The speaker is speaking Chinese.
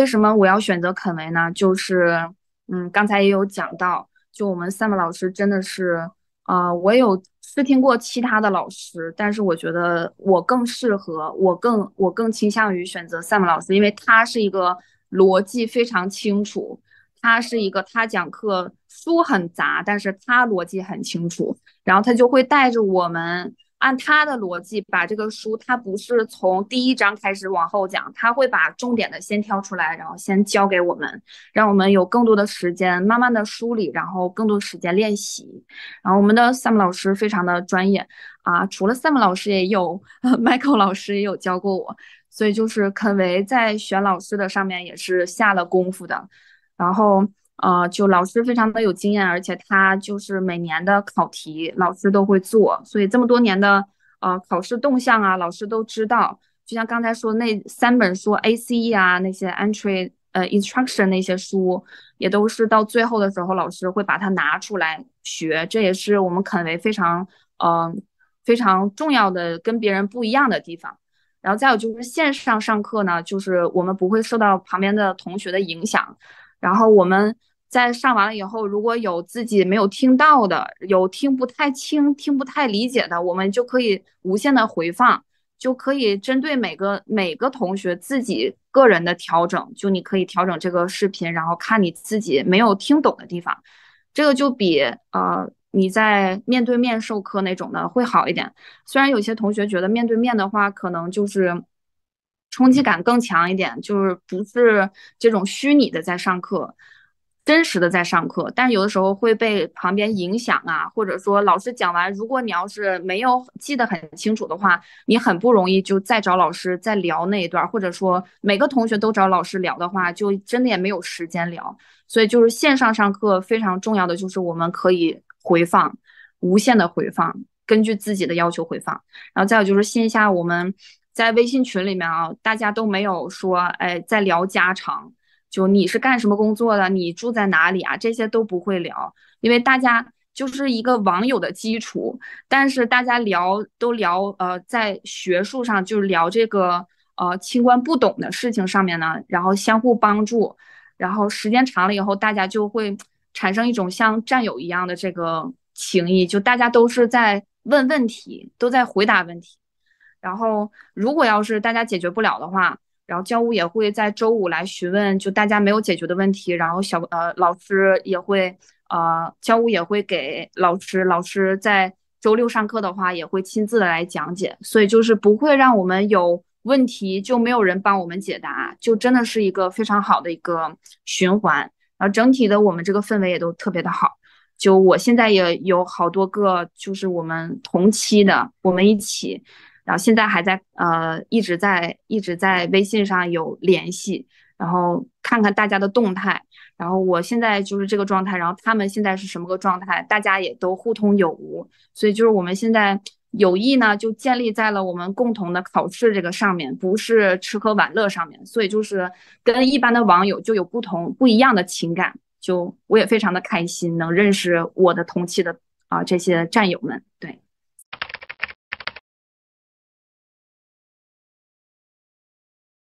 为什么我要选择肯维呢？就是，嗯，刚才也有讲到，就我们 Sam 老师真的是，呃，我有试听过其他的老师，但是我觉得我更适合，我更我更倾向于选择 Sam 老师，因为他是一个逻辑非常清楚，他是一个他讲课书很杂，但是他逻辑很清楚，然后他就会带着我们。按他的逻辑，把这个书，他不是从第一章开始往后讲，他会把重点的先挑出来，然后先教给我们，让我们有更多的时间慢慢的梳理，然后更多时间练习。然后我们的 Sam 老师非常的专业啊，除了 Sam 老师也有，Michael 老师也有教过我，所以就是肯维在选老师的上面也是下了功夫的。然后。呃，就老师非常的有经验，而且他就是每年的考题，老师都会做，所以这么多年的呃考试动向啊，老师都知道。就像刚才说那三本书 A C E 啊，那些 entry 呃 instruction 那些书，也都是到最后的时候，老师会把它拿出来学。这也是我们肯为非常呃非常重要的跟别人不一样的地方。然后再有就是线上上课呢，就是我们不会受到旁边的同学的影响，然后我们。在上完了以后，如果有自己没有听到的，有听不太清、听不太理解的，我们就可以无限的回放，就可以针对每个每个同学自己个人的调整。就你可以调整这个视频，然后看你自己没有听懂的地方。这个就比呃你在面对面授课那种的会好一点。虽然有些同学觉得面对面的话，可能就是冲击感更强一点，就是不是这种虚拟的在上课。真实的在上课，但是有的时候会被旁边影响啊，或者说老师讲完，如果你要是没有记得很清楚的话，你很不容易就再找老师再聊那一段，或者说每个同学都找老师聊的话，就真的也没有时间聊。所以就是线上上课非常重要的就是我们可以回放，无限的回放，根据自己的要求回放。然后再有就是线下我们在微信群里面啊，大家都没有说哎在聊家常。就你是干什么工作的？你住在哪里啊？这些都不会聊，因为大家就是一个网友的基础。但是大家聊都聊呃，在学术上就是聊这个呃清官不懂的事情上面呢，然后相互帮助，然后时间长了以后，大家就会产生一种像战友一样的这个情谊。就大家都是在问问题，都在回答问题，然后如果要是大家解决不了的话。然后教务也会在周五来询问，就大家没有解决的问题。然后小呃老师也会，呃教务也会给老师，老师在周六上课的话也会亲自的来讲解。所以就是不会让我们有问题就没有人帮我们解答，就真的是一个非常好的一个循环。然后整体的我们这个氛围也都特别的好。就我现在也有好多个就是我们同期的，我们一起。然后现在还在呃，一直在一直在微信上有联系，然后看看大家的动态，然后我现在就是这个状态，然后他们现在是什么个状态？大家也都互通有无，所以就是我们现在友谊呢，就建立在了我们共同的考试这个上面，不是吃喝玩乐上面，所以就是跟一般的网友就有不同不一样的情感，就我也非常的开心能认识我的同期的啊这些战友们，对。